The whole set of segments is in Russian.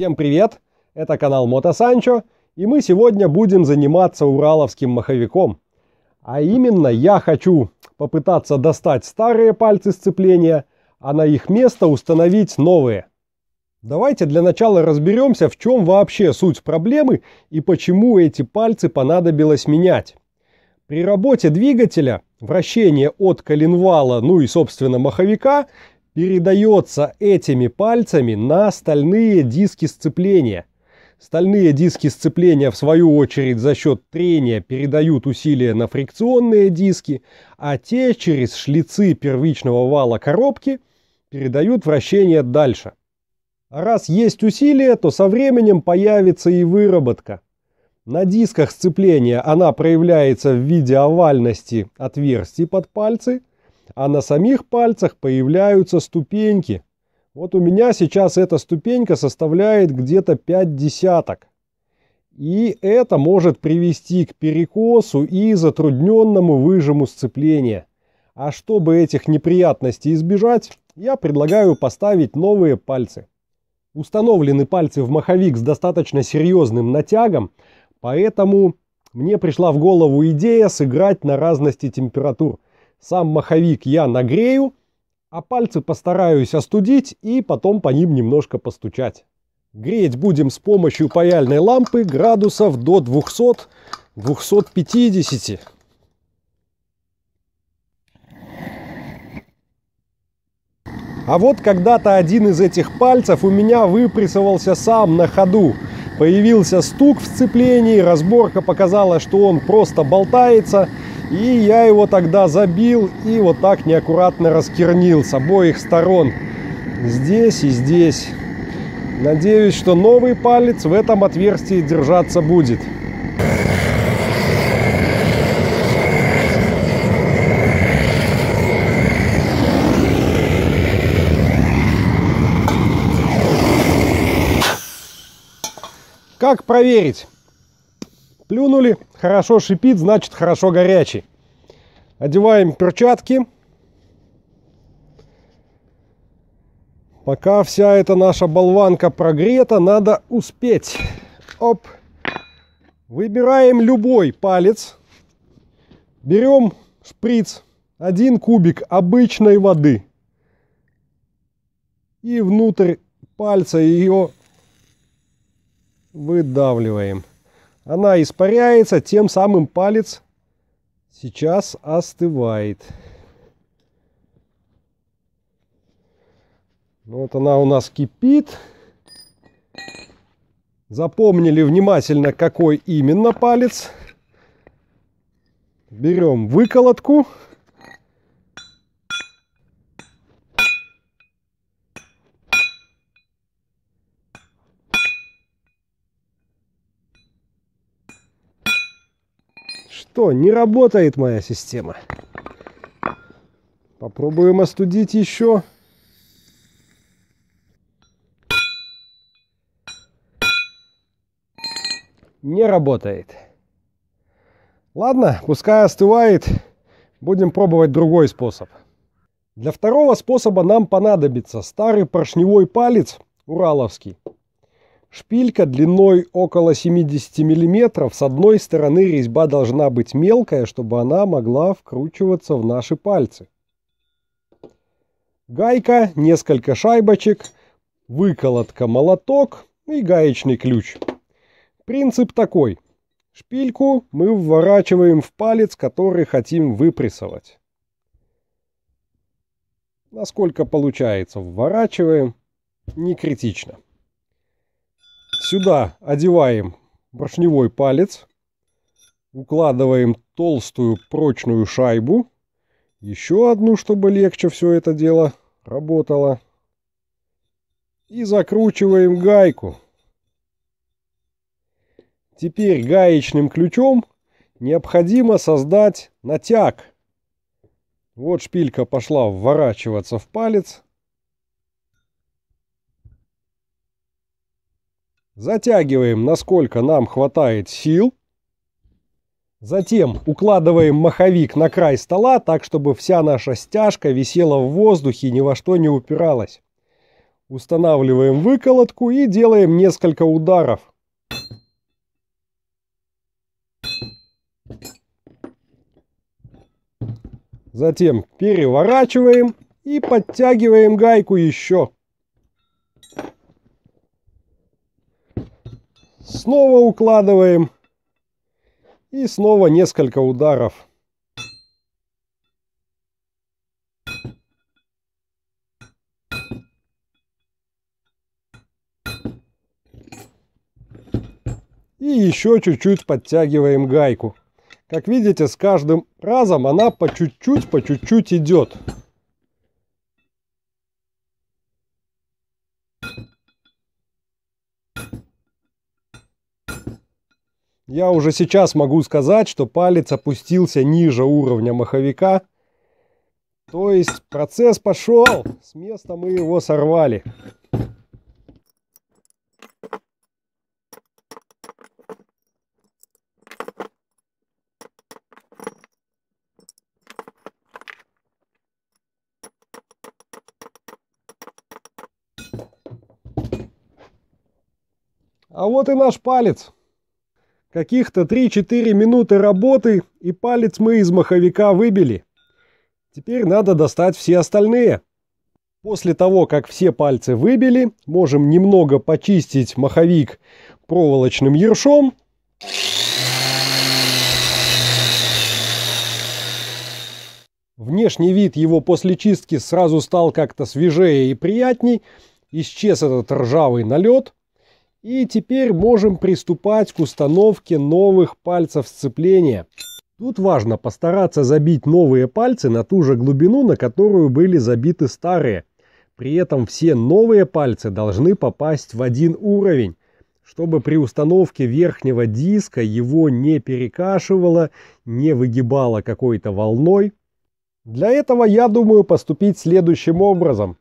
Всем привет! Это канал Мото Санчо, и мы сегодня будем заниматься ураловским маховиком. А именно я хочу попытаться достать старые пальцы сцепления, а на их место установить новые. Давайте для начала разберемся, в чем вообще суть проблемы и почему эти пальцы понадобилось менять. При работе двигателя вращение от коленвала, ну и собственно маховика передается этими пальцами на стальные диски сцепления. Стальные диски сцепления, в свою очередь, за счет трения передают усилие на фрикционные диски, а те через шлицы первичного вала коробки передают вращение дальше. А раз есть усилие, то со временем появится и выработка. На дисках сцепления она проявляется в виде овальности отверстий под пальцы – а на самих пальцах появляются ступеньки. Вот у меня сейчас эта ступенька составляет где-то 5 десяток. И это может привести к перекосу и затрудненному выжиму сцепления. А чтобы этих неприятностей избежать, я предлагаю поставить новые пальцы. Установлены пальцы в маховик с достаточно серьезным натягом, поэтому мне пришла в голову идея сыграть на разности температур – сам маховик я нагрею, а пальцы постараюсь остудить и потом по ним немножко постучать. Греть будем с помощью паяльной лампы градусов до 200-250. А вот когда-то один из этих пальцев у меня выпрессовался сам на ходу. Появился стук в сцеплении, разборка показала, что он просто болтается. И я его тогда забил и вот так неаккуратно раскернил с обоих сторон. Здесь и здесь. Надеюсь, что новый палец в этом отверстии держаться будет. Как проверить? Плюнули, хорошо шипит, значит хорошо горячий. Одеваем перчатки. Пока вся эта наша болванка прогрета, надо успеть. Оп. Выбираем любой палец. Берем шприц. Один кубик обычной воды. И внутрь пальца ее выдавливаем. Она испаряется, тем самым палец сейчас остывает. Ну, вот она у нас кипит. Запомнили внимательно, какой именно палец. Берем выколотку. Что, не работает моя система? Попробуем остудить еще. Не работает. Ладно, пускай остывает. Будем пробовать другой способ. Для второго способа нам понадобится старый поршневой палец ураловский. Шпилька длиной около 70 мм, с одной стороны резьба должна быть мелкая, чтобы она могла вкручиваться в наши пальцы. Гайка, несколько шайбочек, выколотка, молоток и гаечный ключ. Принцип такой. Шпильку мы вворачиваем в палец, который хотим выпрессовать. Насколько получается, вворачиваем, не критично. Сюда одеваем поршневой палец, укладываем толстую прочную шайбу, еще одну, чтобы легче все это дело работало, и закручиваем гайку. Теперь гаечным ключом необходимо создать натяг. Вот шпилька пошла вворачиваться в палец. Затягиваем, насколько нам хватает сил. Затем укладываем маховик на край стола, так чтобы вся наша стяжка висела в воздухе и ни во что не упиралась. Устанавливаем выколотку и делаем несколько ударов. Затем переворачиваем и подтягиваем гайку еще. снова укладываем. И снова несколько ударов. И еще чуть-чуть подтягиваем гайку. Как видите, с каждым разом она по чуть-чуть, по чуть-чуть идет. Я уже сейчас могу сказать, что палец опустился ниже уровня маховика. То есть процесс пошел, с места мы его сорвали. А вот и наш палец. Каких-то 3-4 минуты работы, и палец мы из маховика выбили. Теперь надо достать все остальные. После того, как все пальцы выбили, можем немного почистить маховик проволочным ершом. Внешний вид его после чистки сразу стал как-то свежее и приятней. Исчез этот ржавый налет. И теперь можем приступать к установке новых пальцев сцепления. Тут важно постараться забить новые пальцы на ту же глубину, на которую были забиты старые. При этом все новые пальцы должны попасть в один уровень, чтобы при установке верхнего диска его не перекашивало, не выгибало какой-то волной. Для этого я думаю поступить следующим образом.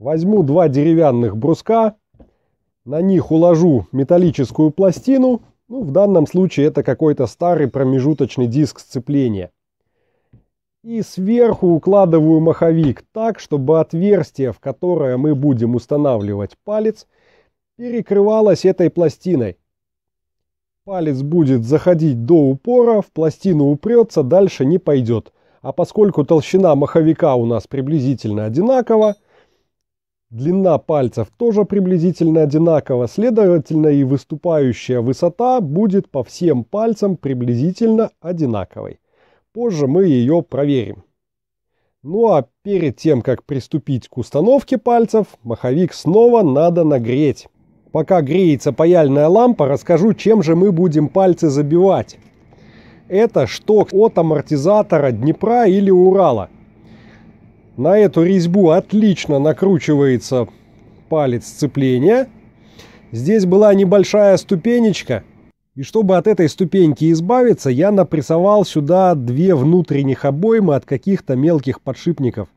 Возьму два деревянных бруска, на них уложу металлическую пластину, ну, в данном случае это какой-то старый промежуточный диск сцепления. И сверху укладываю маховик так, чтобы отверстие, в которое мы будем устанавливать палец, перекрывалось этой пластиной. Палец будет заходить до упора, в пластину упрется, дальше не пойдет. А поскольку толщина маховика у нас приблизительно одинакова, Длина пальцев тоже приблизительно одинакова, следовательно и выступающая высота будет по всем пальцам приблизительно одинаковой. Позже мы ее проверим. Ну а перед тем, как приступить к установке пальцев, маховик снова надо нагреть. Пока греется паяльная лампа, расскажу, чем же мы будем пальцы забивать. Это шток от амортизатора Днепра или Урала – на эту резьбу отлично накручивается палец сцепления. Здесь была небольшая ступенечка. И чтобы от этой ступеньки избавиться, я напрессовал сюда две внутренних обоймы от каких-то мелких подшипников.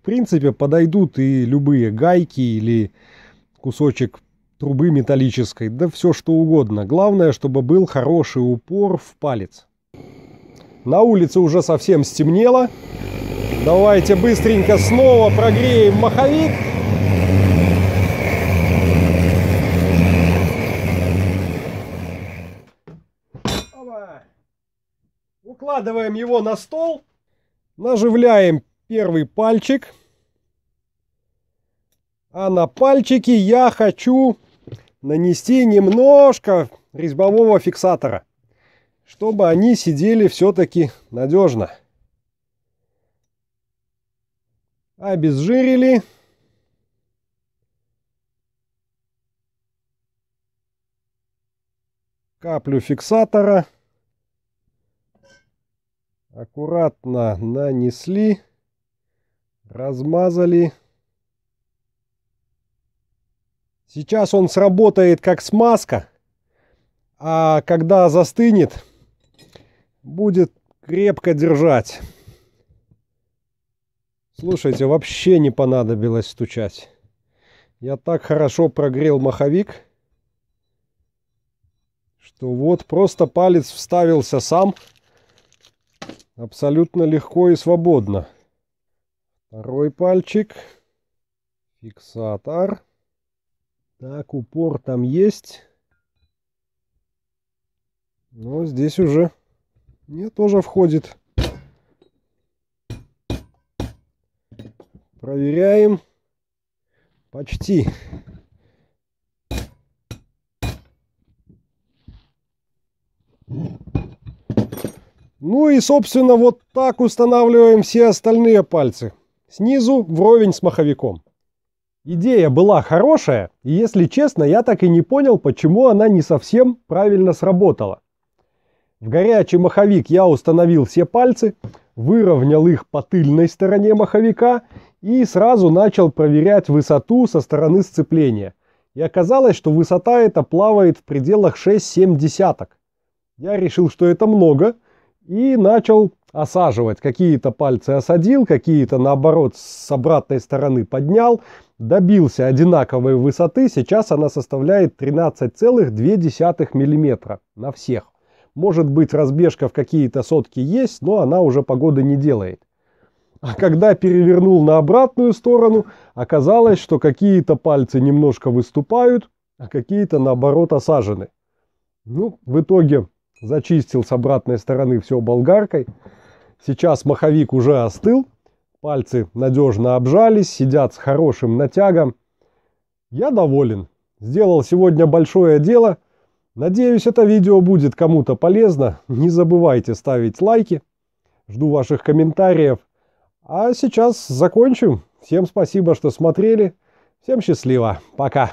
В принципе, подойдут и любые гайки или кусочек трубы металлической, да все что угодно. Главное, чтобы был хороший упор в палец. На улице уже совсем стемнело. Давайте быстренько снова прогреем маховик. Укладываем его на стол. Наживляем первый пальчик. А на пальчике я хочу нанести немножко резьбового фиксатора, чтобы они сидели все-таки надежно. обезжирили. Каплю фиксатора. Аккуратно нанесли, размазали. Сейчас он сработает как смазка, а когда застынет, будет крепко держать. Слушайте, вообще не понадобилось стучать. Я так хорошо прогрел маховик, что вот просто палец вставился сам абсолютно легко и свободно. Второй пальчик. Фиксатор. Так, упор там есть. Но здесь уже мне тоже входит. Проверяем. Почти. Ну и, собственно, вот так устанавливаем все остальные пальцы. Снизу вровень с маховиком. Идея была хорошая, и если честно, я так и не понял, почему она не совсем правильно сработала. В горячий маховик я установил все пальцы, выровнял их по тыльной стороне маховика и сразу начал проверять высоту со стороны сцепления. И оказалось, что высота эта плавает в пределах 6-7 десяток. Я решил, что это много, и начал осаживать. Какие-то пальцы осадил, какие-то наоборот с обратной стороны поднял. Добился одинаковой высоты, сейчас она составляет 13,2 мм на всех. Может быть разбежка в какие-то сотки есть, но она уже погоды не делает. А когда перевернул на обратную сторону, оказалось, что какие-то пальцы немножко выступают, а какие-то наоборот осажены. Ну, в итоге зачистил с обратной стороны все болгаркой. Сейчас маховик уже остыл, пальцы надежно обжались, сидят с хорошим натягом. Я доволен. Сделал сегодня большое дело. Надеюсь, это видео будет кому-то полезно. Не забывайте ставить лайки. Жду ваших комментариев. А сейчас закончим. Всем спасибо, что смотрели. Всем счастливо. Пока.